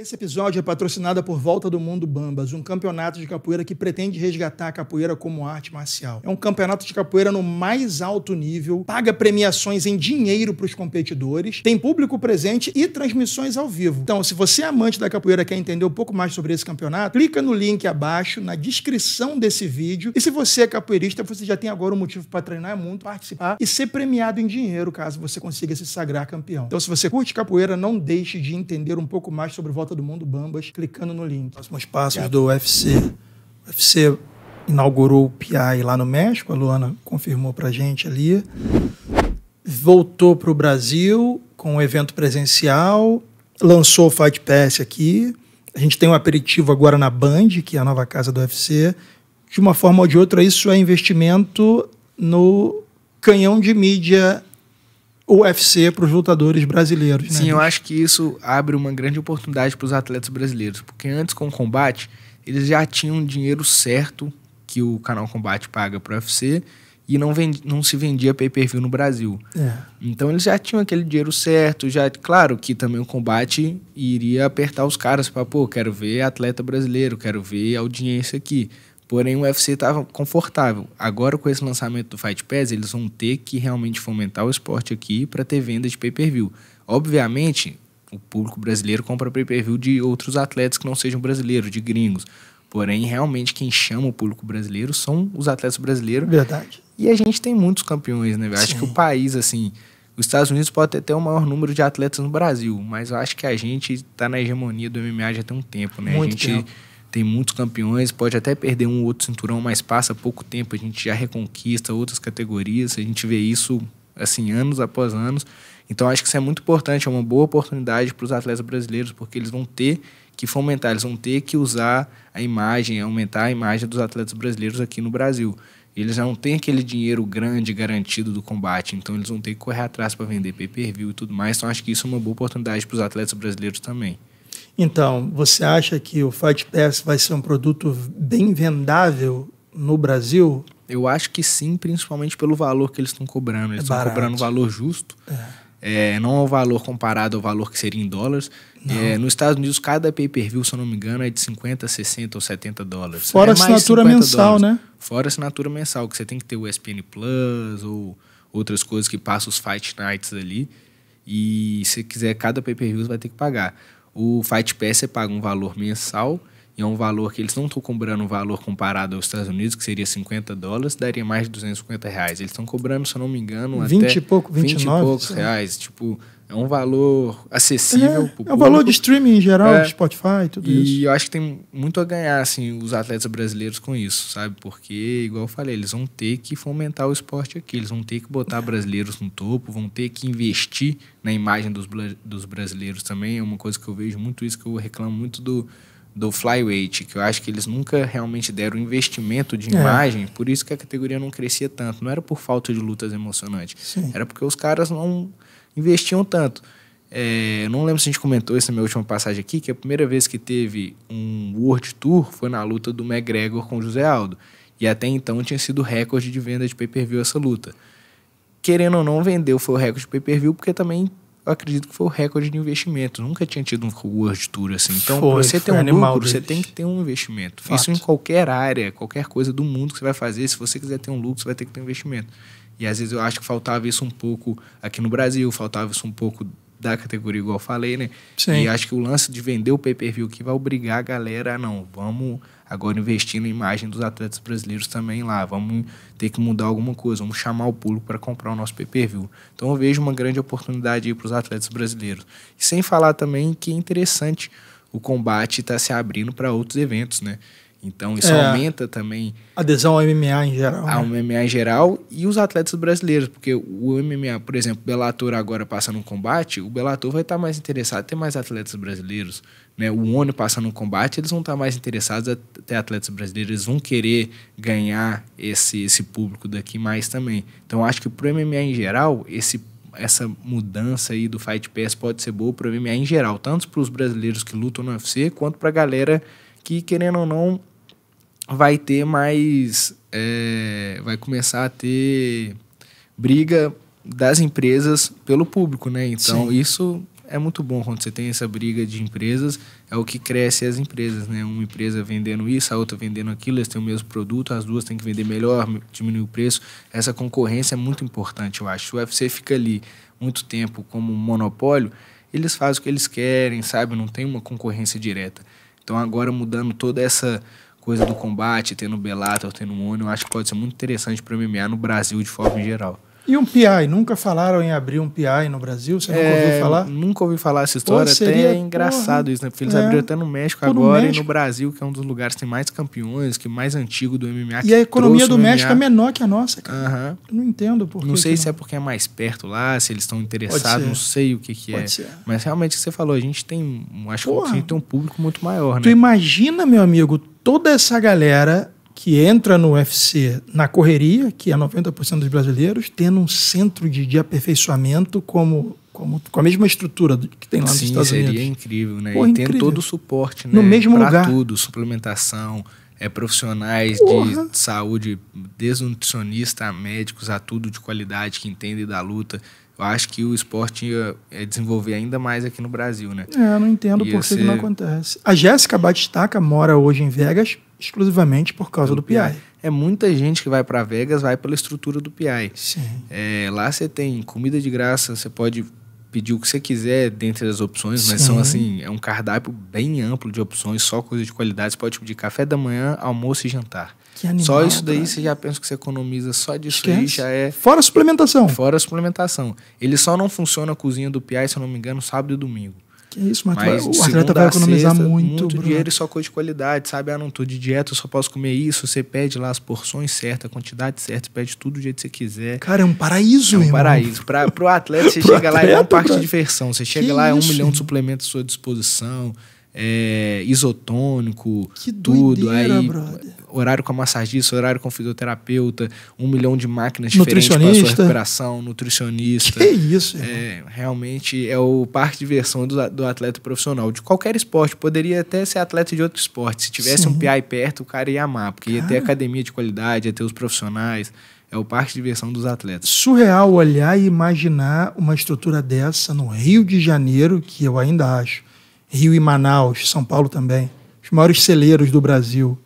Esse episódio é patrocinado por Volta do Mundo Bambas, um campeonato de capoeira que pretende resgatar a capoeira como arte marcial. É um campeonato de capoeira no mais alto nível, paga premiações em dinheiro para os competidores, tem público presente e transmissões ao vivo. Então, se você é amante da capoeira e quer entender um pouco mais sobre esse campeonato, clica no link abaixo na descrição desse vídeo. E se você é capoeirista, você já tem agora um motivo para treinar muito, participar e ser premiado em dinheiro caso você consiga se sagrar campeão. Então, se você curte capoeira, não deixe de entender um pouco mais sobre Volta Campeonato do Mundo Bambas clicando no link. Próximos passos do UFC. O UFC inaugurou o PI lá no México, a Luana confirmou para gente ali. Voltou para o Brasil com um evento presencial, lançou o Fight Pass aqui. A gente tem um aperitivo agora na Band, que é a nova casa do UFC. De uma forma ou de outra, isso é investimento no canhão de mídia UFC para os lutadores brasileiros. Né? Sim, eu acho que isso abre uma grande oportunidade para os atletas brasileiros, porque antes com o combate eles já tinham dinheiro certo que o canal Combate paga para o UFC e não, vend... não se vendia pay-per-view no Brasil. É. Então eles já tinham aquele dinheiro certo, já claro que também o combate iria apertar os caras para pô, quero ver atleta brasileiro, quero ver audiência aqui. Porém, o UFC estava confortável. Agora, com esse lançamento do Fight Pass, eles vão ter que realmente fomentar o esporte aqui para ter venda de pay-per-view. Obviamente, o público brasileiro compra pay-per-view de outros atletas que não sejam brasileiros, de gringos. Porém, realmente, quem chama o público brasileiro são os atletas brasileiros. Verdade. E a gente tem muitos campeões, né? Eu acho que o país, assim, os Estados Unidos pode ter até o maior número de atletas no Brasil, mas eu acho que a gente está na hegemonia do MMA já tem um tempo, né? Muito a gente tempo tem muitos campeões, pode até perder um outro cinturão, mas passa pouco tempo, a gente já reconquista outras categorias, a gente vê isso assim anos após anos. Então acho que isso é muito importante, é uma boa oportunidade para os atletas brasileiros, porque eles vão ter que fomentar, eles vão ter que usar a imagem, aumentar a imagem dos atletas brasileiros aqui no Brasil. Eles já não têm aquele dinheiro grande garantido do combate, então eles vão ter que correr atrás para vender pay-per-view e tudo mais. Então acho que isso é uma boa oportunidade para os atletas brasileiros também. Então, você acha que o Fight Pass vai ser um produto bem vendável no Brasil? Eu acho que sim, principalmente pelo valor que eles estão cobrando. Eles estão é cobrando um valor justo. É. é. não é valor comparado ao valor que seria em dólares. É, nos Estados Unidos, cada pay-per-view, se eu não me engano, é de 50, 60 ou 70 dólares. Fora é assinatura mensal, dólares. né? Fora assinatura mensal, que você tem que ter o ESPN Plus ou outras coisas que passam os Fight Nights ali. E se quiser cada pay-per-view, você vai ter que pagar. O Fight Pass você é paga um valor mensal e é um valor que eles não estão cobrando um valor comparado aos Estados Unidos, que seria 50 dólares, daria mais de 250 reais. Eles estão cobrando, se eu não me engano, 20 até e pouco, 29, 20 e poucos reais. Tipo, é um valor acessível. É, é o valor de streaming em geral, é, de Spotify, tudo e isso. E eu acho que tem muito a ganhar, assim, os atletas brasileiros com isso, sabe? Porque, igual eu falei, eles vão ter que fomentar o esporte aqui, eles vão ter que botar brasileiros no topo, vão ter que investir na imagem dos, dos brasileiros também. É uma coisa que eu vejo muito isso, que eu reclamo muito do do flyweight, que eu acho que eles nunca realmente deram investimento de é. imagem, é. por isso que a categoria não crescia tanto. Não era por falta de lutas emocionantes, Sim. era porque os caras não investiam tanto. É, não lembro se a gente comentou isso na minha última passagem aqui, que a primeira vez que teve um World Tour foi na luta do McGregor com o José Aldo. E até então tinha sido recorde de venda de pay-per-view essa luta. Querendo ou não, vendeu, foi o recorde de pay-per-view, porque também eu acredito que foi o recorde de investimento. Nunca tinha tido um World Tour assim. Então, foi, você ter um animal lucro, deles. você tem que ter um investimento. Fato. Isso em qualquer área, qualquer coisa do mundo que você vai fazer. Se você quiser ter um lucro, você vai ter que ter um investimento. E às vezes eu acho que faltava isso um pouco aqui no Brasil, faltava isso um pouco da categoria, igual eu falei, né? Sim. E acho que o lance de vender o pay-per-view que vai obrigar a galera a não, vamos agora investindo na imagem dos atletas brasileiros também lá. Vamos ter que mudar alguma coisa, vamos chamar o público para comprar o nosso pay-per-view. Então eu vejo uma grande oportunidade para os atletas brasileiros. E sem falar também que é interessante o combate estar tá se abrindo para outros eventos, né? Então isso é, aumenta também. Adesão ao MMA em geral. Ao né? MMA em geral e os atletas brasileiros, porque o MMA, por exemplo, o Bellator agora passa no combate, o Bellator vai estar tá mais interessado em ter mais atletas brasileiros. Né? O ONU passando no combate, eles vão estar tá mais interessados em ter atletas brasileiros, eles vão querer ganhar esse, esse público daqui mais também. Então acho que pro MMA em geral, esse essa mudança aí do Fight Pass pode ser boa para o MMA em geral, tanto para os brasileiros que lutam no UFC, quanto para a galera que, querendo ou não, vai ter mais. É, vai começar a ter briga das empresas pelo público, né? Então, Sim. isso é muito bom quando você tem essa briga de empresas, é o que cresce as empresas, né? Uma empresa vendendo isso, a outra vendendo aquilo, eles têm o mesmo produto, as duas têm que vender melhor, diminuir o preço. Essa concorrência é muito importante, eu acho. O UFC fica ali muito tempo como um monopólio, eles fazem o que eles querem, sabe? Não tem uma concorrência direta. Então agora mudando toda essa coisa do combate, tendo o Bellator, tendo o eu acho que pode ser muito interessante para MMA no Brasil de forma geral. E um PI? Nunca falaram em abrir um PI no Brasil? Você nunca é, ouviu falar? Nunca ouvi falar essa história. Pô, seria, até é engraçado porra, isso, né? Porque eles é, abriram até no México agora no México. e no Brasil, que é um dos lugares que tem mais campeões, que é mais antigo do MMA. E a economia do México é menor que a nossa, cara. Uhum. Não entendo por Não sei se não. é porque é mais perto lá, se eles estão interessados, não sei o que, que é. Mas realmente o que você falou, a gente tem. Acho porra. que a gente tem um público muito maior, né? Tu imagina, meu amigo, toda essa galera que entra no UFC na correria, que é 90% dos brasileiros, tendo um centro de, de aperfeiçoamento como, como, com a mesma estrutura que tem lá nos Sim, Estados seria Unidos. seria incrível, né? Pô, e incrível. todo o suporte, né? No mesmo pra lugar. tudo, suplementação, é, profissionais Porra. de saúde, desde nutricionista a médicos, a tudo de qualidade que entendem da luta. Eu acho que o esporte ia é, desenvolver ainda mais aqui no Brasil, né? É, eu não entendo ia por que, ser... que não acontece. A Jéssica Batistaca mora hoje em Vegas, exclusivamente por causa do PI. PI. É muita gente que vai para Vegas, vai pela estrutura do PI. É, lá você tem comida de graça, você pode pedir o que você quiser dentre as opções, mas Sim. são assim, é um cardápio bem amplo de opções, só coisa de qualidade. Você pode pedir café da manhã, almoço e jantar. Animal, só isso daí cara. você já pensa que você economiza só disso Esquece. aí já é. Fora a suplementação. Fora a suplementação. Ele só não funciona a cozinha do PI, se eu não me engano, sábado e domingo. Que é isso, mas, mas o atleta vai economizar sexta, muito, muito dinheiro e só coisa de qualidade, sabe? Ah, não tô de dieta, eu só posso comer isso. Você pede lá as porções certas, a quantidade certa, pede tudo do jeito que você quiser. Cara, é um paraíso, É um irmão. paraíso. Pra, pro atleta, você pro chega é atleta, lá e é um parque de diversão. Você chega que lá, é um milhão de suplementos à sua disposição é, isotônico, que doideira, tudo. Aí, brother horário com a massagista, horário com o fisioterapeuta, um milhão de máquinas diferentes para sua recuperação, nutricionista. Que isso, é, Realmente é o parque de diversão do, do, atleta profissional, de qualquer esporte. Poderia até ser atleta de outro esporte. Se tivesse Sim. um PI perto, o cara ia amar, porque cara. ia ter academia de qualidade, ia ter os profissionais. É o parque de diversão dos atletas. Surreal olhar e imaginar uma estrutura dessa no Rio de Janeiro, que eu ainda acho. Rio e Manaus, São Paulo também. Os maiores celeiros do Brasil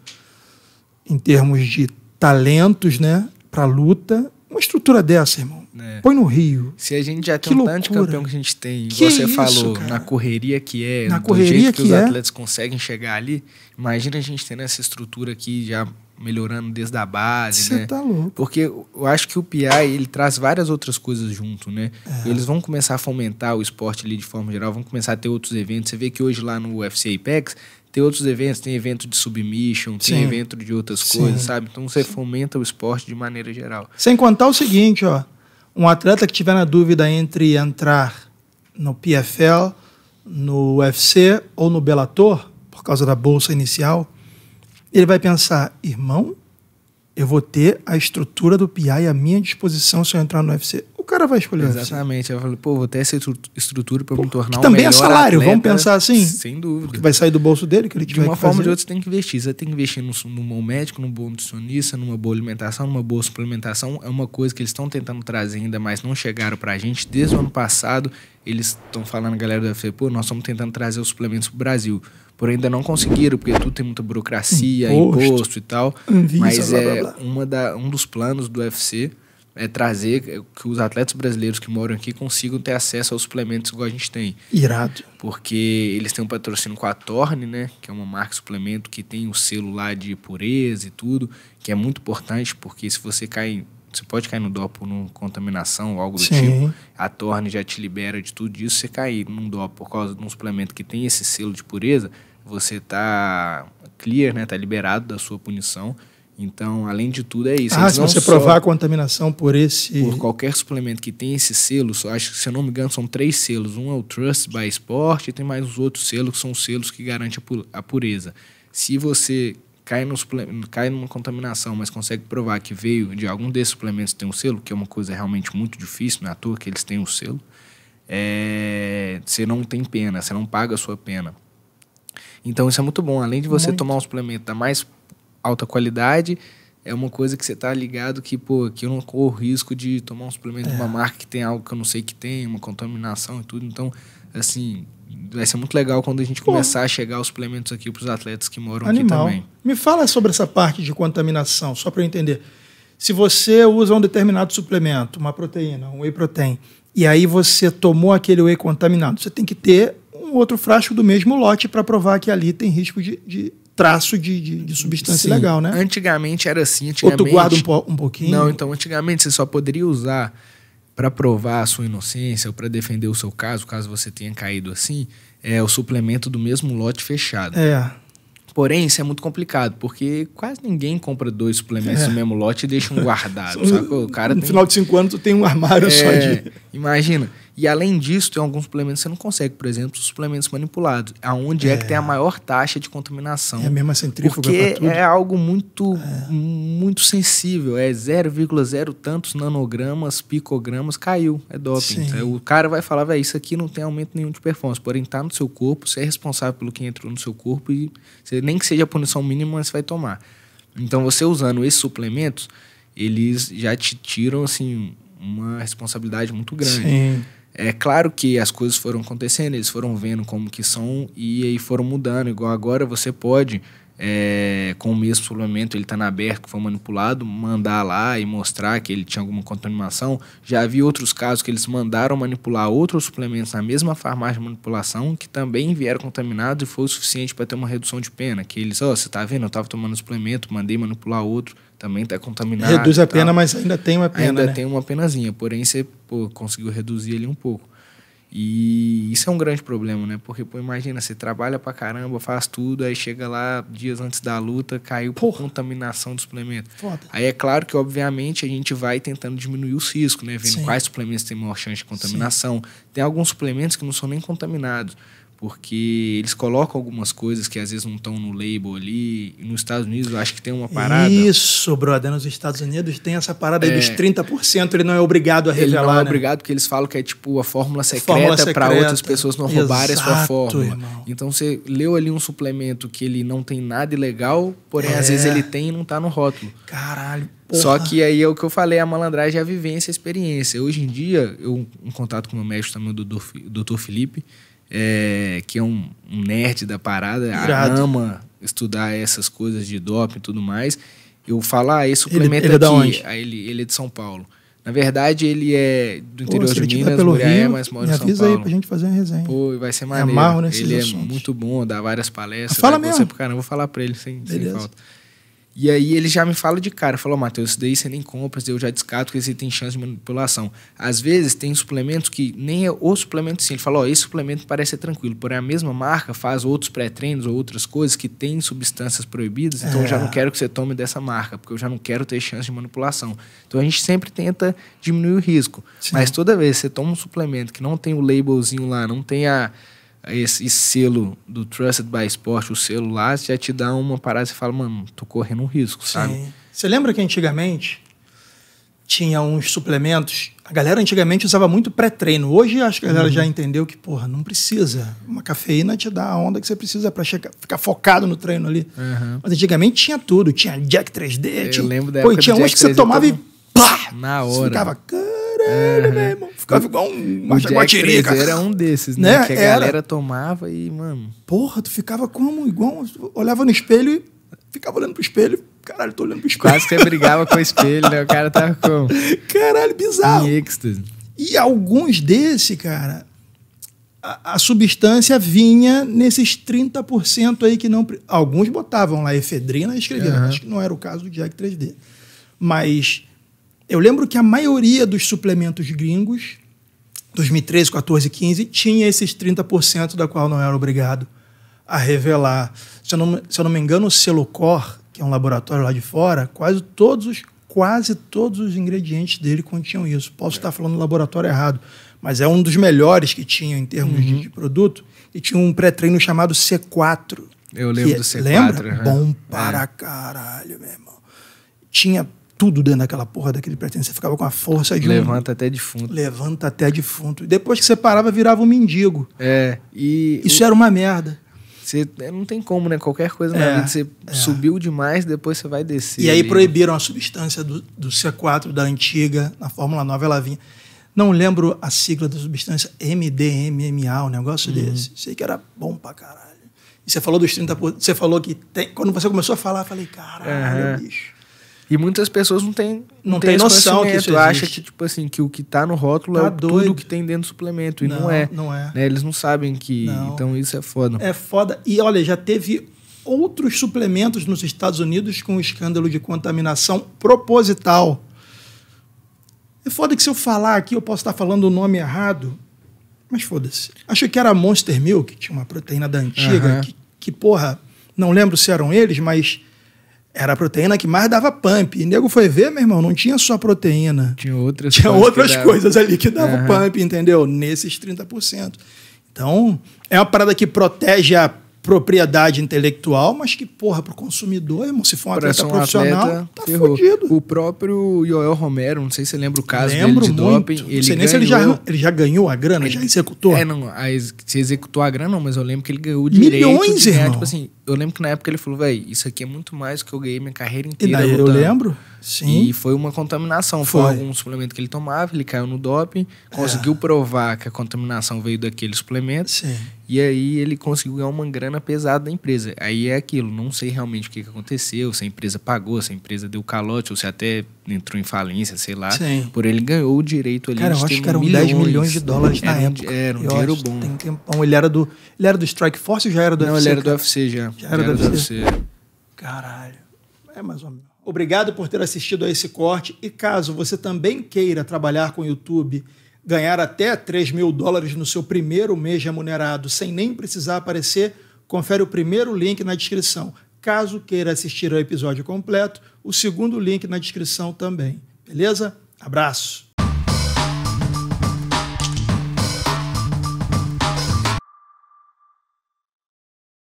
em termos de talentos, né, para luta, uma estrutura dessa, irmão. É. Põe no Rio. Se a gente já tem que um tanto campeão que a gente tem, que você isso, falou, cara? na correria que é, na correria jeito que, que os é. atletas conseguem chegar ali, imagina a gente tendo essa estrutura aqui já melhorando desde a base, Você né? tá louco. Porque eu acho que o PI, ele traz várias outras coisas junto, né? É. Eles vão começar a fomentar o esporte ali de forma geral, vão começar a ter outros eventos. Você vê que hoje lá no UFC Apex tem outros eventos, tem evento de submission, Sim. tem evento de outras Sim. coisas, sabe? Então você fomenta o esporte de maneira geral. Sem contar o seguinte, ó, um atleta que tiver na dúvida entre entrar no PFL, no UFC ou no Bellator, por causa da bolsa inicial, ele vai pensar, irmão, eu vou ter a estrutura do PI à minha disposição se eu entrar no UFC o cara vai escolher assim. Exatamente. Eu falo, pô, vou ter essa estrutura para me tornar um também é salário, atleta, vamos pensar assim. Sem dúvida. Porque vai sair do bolso dele que ele tiver De uma forma ou de outra você tem que investir. Você tem que investir num, num bom médico, num bom nutricionista, numa boa alimentação, numa boa suplementação. É uma coisa que eles estão tentando trazer ainda, mas não chegaram para a gente. Desde o ano passado, eles estão falando, galera do UFC, pô, nós estamos tentando trazer os suplementos para o Brasil porém ainda não conseguiram, porque tudo tem muita burocracia, imposto, imposto e tal. Anvisa, mas blá, é blá, Uma da, um dos planos do UFC é trazer que os atletas brasileiros que moram aqui consigam ter acesso aos suplementos igual a gente tem. Irado. Porque eles têm um patrocínio com a Torne, né? Que é uma marca de suplemento que tem o um selo lá de pureza e tudo, que é muito importante, porque se você cai. Você pode cair no dopo por contaminação ou algo do Sim. tipo. A Torne já te libera de tudo isso. Você cair num dopo por causa de um suplemento que tem esse selo de pureza, você tá clear, né? Tá liberado da sua punição. Então, além de tudo, é isso. Ah, se você provar a contaminação por esse. Por qualquer suplemento que tem esse selo, só, acho que, se eu não me engano, são três selos. Um é o Trust by Sport e tem mais os outros selos, que são os selos que garantem a pureza. Se você cai, no cai numa contaminação, mas consegue provar que veio de algum desses suplementos que tem um selo, que é uma coisa realmente muito difícil, não é à toa que eles têm o um selo, é, você não tem pena, você não paga a sua pena. Então isso é muito bom. Além de você muito. tomar um suplemento, dá mais alta qualidade, é uma coisa que você tá ligado que, pô, que eu não corro risco de tomar um suplemento de uma é. marca que tem algo que eu não sei que tem, uma contaminação e tudo. Então, assim, vai ser muito legal quando a gente começar a chegar os suplementos aqui para os atletas que moram Animal. aqui também. Me fala sobre essa parte de contaminação, só para eu entender. Se você usa um determinado suplemento, uma proteína, um whey protein, e aí você tomou aquele whey contaminado, você tem que ter um outro frasco do mesmo lote para provar que ali tem risco de, de traço de, de, de substância Sim. legal, né? Antigamente era assim. Antigamente, Ou tu guarda um, po, um pouquinho? Não, então antigamente você só poderia usar para provar a sua inocência ou para defender o seu caso, caso você tenha caído assim, é o suplemento do mesmo lote fechado. É. Porém, isso é muito complicado, porque quase ninguém compra dois suplementos é. no mesmo lote e deixa um guardado. sabe? O cara no tem... final de cinco anos, tu tem um armário é, só de. Imagina. E além disso, tem alguns suplementos que você não consegue, por exemplo, suplementos manipulados, aonde é, é que tem a é. maior taxa de contaminação. É a mesma centrífuga Porque é algo muito é. muito sensível, é 0,0 tantos nanogramas, picogramas, caiu, é doping. Então, o cara vai falar, velho, isso aqui não tem aumento nenhum de performance, porém tá no seu corpo, você é responsável pelo que entrou no seu corpo e você, nem que seja a punição mínima, você vai tomar. Então você usando esses suplementos, eles já te tiram assim uma responsabilidade muito grande. Sim. É claro que as coisas foram acontecendo, eles foram vendo como que são e aí foram mudando. Igual agora você pode, é, com o mesmo suplemento, ele está na aberto, que foi manipulado, mandar lá e mostrar que ele tinha alguma contaminação. Já vi outros casos que eles mandaram manipular outros suplementos na mesma farmácia de manipulação, que também vieram contaminados e foi o suficiente para ter uma redução de pena. Que eles, ó, oh, você está vendo, eu estava tomando suplemento, mandei manipular outro, também está contaminado. Reduz a pena, mas ainda tem uma pena. Ainda né? tem uma penazinha, porém você pô, conseguiu reduzir ele um pouco. E isso é um grande problema, né? Porque, pô, imagina, você trabalha pra caramba, faz tudo, aí chega lá dias antes da luta, caiu por contaminação do suplemento. Foda. Aí é claro que, obviamente, a gente vai tentando diminuir os riscos, né? Vendo Sim. quais suplementos têm maior chance de contaminação. Sim. Tem alguns suplementos que não são nem contaminados porque eles colocam algumas coisas que às vezes não estão no label ali. nos Estados Unidos eu acho que tem uma parada. Isso, brother. Nos Estados Unidos tem essa parada é, aí dos 30%, é. ele não é obrigado a revelar. Ele não é né? obrigado, porque eles falam que é tipo a fórmula secreta para outras pessoas não roubarem a sua fórmula. Irmão. Então você leu ali um suplemento que ele não tem nada ilegal, porém é. às vezes é. ele tem e não tá no rótulo. Caralho. Porra. Só que aí é o que eu falei, a malandragem é a vivência, a experiência. Hoje em dia, eu em contato com o meu médico também, o doutor Felipe, é, que é um, um, nerd da parada, Irado. ama estudar essas coisas de doping e tudo mais. Eu falo, ah, esse suplemento ele, ele é aqui. É ele, ele é de São Paulo. Na verdade, ele é do interior Pô, de Minas, Goiás, Rio, mas mora em São Paulo. avisa aí pra gente fazer uma resenha. Pô, vai ser é maneiro. ele é muito bom, dá várias palestras. Fala mesmo. Você, cara, eu vou falar pra ele sem, sem falta. E aí ele já me fala de cara, falou, Matheus, isso daí você nem compra, eu já descarto, que você tem chance de manipulação. Às vezes tem suplementos que nem é o suplemento sim. Ele falou, oh, esse suplemento parece ser tranquilo, porém a mesma marca faz outros pré-treinos ou outras coisas que têm substâncias proibidas, então é. eu já não é. quero que você tome dessa marca, porque eu já não quero ter chance de manipulação. Então a gente sempre tenta diminuir o risco. Sim. Mas toda vez que você toma um suplemento que não tem o labelzinho lá, não tem a esse, esse, selo do Trusted by Sport, o selo lá, já te dá uma parada e fala, mano, tô correndo um risco, sabe? Sim. Você lembra que antigamente tinha uns suplementos? A galera antigamente usava muito pré-treino. Hoje acho que a galera uhum. já entendeu que, porra, não precisa. Uma cafeína te dá a onda que você precisa para ficar focado no treino ali. Uhum. Mas antigamente tinha tudo. Tinha Jack 3D. Eu tinha... lembro da época Pô, tinha uns que você tomava e pá! Na hora. Você ficava, vermelho uhum. mesmo. Ficava igual um macho guatirica. era um desses, né? né? Que a era. galera tomava e, mano. Porra, tu ficava como? Igual. Olhava no espelho e ficava olhando pro espelho. Caralho, tô olhando pro espelho. Quase que brigava com o espelho, né? O cara tava com. Caralho, bizarro. Em E alguns desse, cara, a, a substância vinha nesses 30% aí que não. Alguns botavam lá efedrina e escreviam. Né? Uhum. Acho que não era o caso do Jack 3D. Mas eu lembro que a maioria dos suplementos gringos, 2013, 14, 15, tinha esses 30% da qual não era obrigado a revelar. Se eu não, se eu não me engano, o Celocor, que é um laboratório lá de fora, quase todos os, quase todos os ingredientes dele continham isso. Posso é. estar falando do laboratório errado, mas é um dos melhores que tinha em termos uhum. de, de produto. E tinha um pré-treino chamado C4. Eu lembro que, do C4. Lembra? Uhum. Bom é. para é. caralho, meu irmão. Tinha tudo dentro daquela porra daquele pretendente. Você ficava com a força de Levanta um... até defunto. Levanta até defunto. E depois que você parava, virava um mendigo. É. E Isso o... era uma merda. Você é, não tem como, né? Qualquer coisa na é, vida. Você é. subiu demais, depois você vai descer. E aí ali. Né? proibiram a substância do, do C4 da antiga, na Fórmula 9 ela vinha. Não lembro a sigla da substância, MDMMA, um negócio uhum. desse. Sei que era bom pra caralho. E você falou dos 30%. Você falou que tem. Quando você começou a falar, eu falei, caralho, uhum. bicho. E muitas pessoas não têm não, não tem noção que isso acha que tipo assim que o que está no rótulo tá é doido. tudo que tem dentro do suplemento e não, não é. Não é. Né? Eles não sabem que não. então isso é foda. É foda. E olha, já teve outros suplementos nos Estados Unidos com escândalo de contaminação proposital. É foda que se eu falar aqui eu posso estar falando o nome errado, mas foda-se. Achei que era Monster Milk, tinha uma proteína da antiga, uhum. que, que porra, não lembro se eram eles, mas era a proteína que mais dava pump. E nego foi ver, meu irmão, não tinha só proteína. Tinha outras, tinha outras coisas ali que dava uhum. pump, entendeu? Nesses 30%. Então, é uma parada que protege a propriedade intelectual, mas que, porra, para o consumidor, irmão, se for um atleta um profissional, atleta, tá ferrou. O próprio Joel Romero, não sei se você lembra o caso Lembro dele de muito. doping. Não ele sei nem se ele já, ele já ganhou a grana, ele, já executou. É, não, a, se executou a grana, não, mas eu lembro que ele ganhou o direito Milhões, de ganhar, irmão. tipo assim, eu lembro que na época ele falou, velho, isso aqui é muito mais do que eu ganhei minha carreira inteira. E daí eu lembro, sim. E foi uma contaminação. Foi, foi algum suplemento que ele tomava, ele caiu no doping, conseguiu é. provar que a contaminação veio daquele suplemento. Sim. E aí ele conseguiu ganhar uma grana pesada da empresa. Aí é aquilo, não sei realmente o que aconteceu, se a empresa pagou, se a empresa deu calote, ou se até entrou em falência, sei lá. Sim. Por ele ganhou o direito ali. Cara, eu acho que eram milhões, 10 milhões de dólares na época. Era um eu dinheiro bom. Tem tempão. Ele era do, ele era do Strike Force ou já era do Não, UFC? Não, ele era do UFC já. Já era, já era do, UFC. UFC. Caralho. É mais ou menos. Obrigado por ter assistido a esse corte. E caso você também queira trabalhar com o YouTube, ganhar até 3 mil dólares no seu primeiro mês remunerado sem nem precisar aparecer, confere o primeiro link na descrição. Caso queira assistir ao episódio completo, o segundo link na descrição também. Beleza? Abraço!